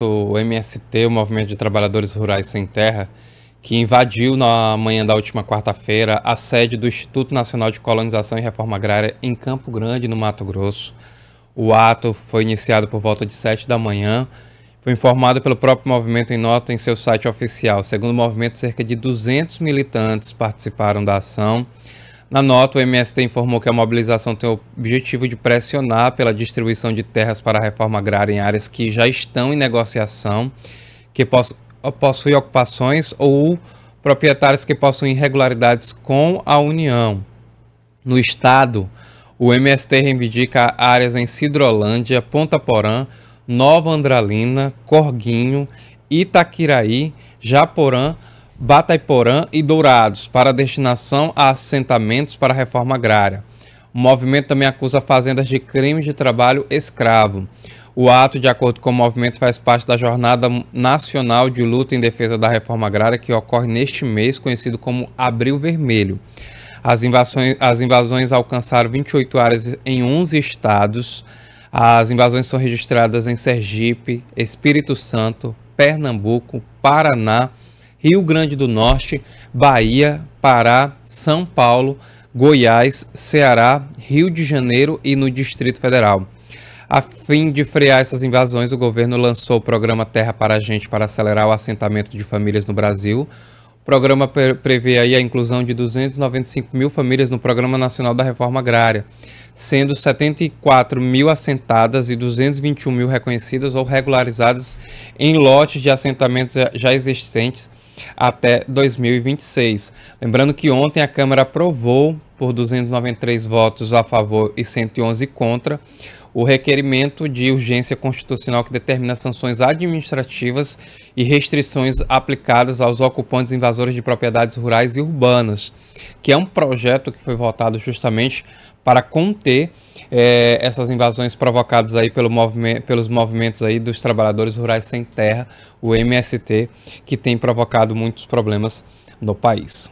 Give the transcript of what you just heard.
o MST, o Movimento de Trabalhadores Rurais Sem Terra, que invadiu na manhã da última quarta-feira a sede do Instituto Nacional de Colonização e Reforma Agrária em Campo Grande, no Mato Grosso. O ato foi iniciado por volta de 7 da manhã. Foi informado pelo próprio movimento em nota em seu site oficial. Segundo o movimento, cerca de 200 militantes participaram da ação. Na nota, o MST informou que a mobilização tem o objetivo de pressionar pela distribuição de terras para a reforma agrária em áreas que já estão em negociação, que possuem ocupações ou proprietários que possuem irregularidades com a União. No Estado, o MST reivindica áreas em Cidrolândia, Ponta Porã, Nova Andralina, Corguinho, Itaquiraí, Japorã, Bataiporã e Dourados para destinação a assentamentos para reforma agrária. O movimento também acusa fazendas de crimes de trabalho escravo. O ato, de acordo com o movimento, faz parte da Jornada Nacional de Luta em Defesa da Reforma Agrária, que ocorre neste mês, conhecido como Abril Vermelho. As invasões, as invasões alcançaram 28 áreas em 11 estados. As invasões são registradas em Sergipe, Espírito Santo, Pernambuco, Paraná, Rio Grande do Norte, Bahia, Pará, São Paulo, Goiás, Ceará, Rio de Janeiro e no Distrito Federal. A fim de frear essas invasões, o governo lançou o programa Terra para a Gente para acelerar o assentamento de famílias no Brasil. O programa prevê aí a inclusão de 295 mil famílias no Programa Nacional da Reforma Agrária, sendo 74 mil assentadas e 221 mil reconhecidas ou regularizadas em lotes de assentamentos já existentes até 2026. Lembrando que ontem a Câmara aprovou, por 293 votos a favor e 111 contra, o requerimento de urgência constitucional que determina sanções administrativas e restrições aplicadas aos ocupantes invasores de propriedades rurais e urbanas, que é um projeto que foi votado justamente para conter é, essas invasões provocadas aí pelo movimento, pelos movimentos aí dos trabalhadores rurais sem terra, o MST, que tem provocado muitos problemas no país.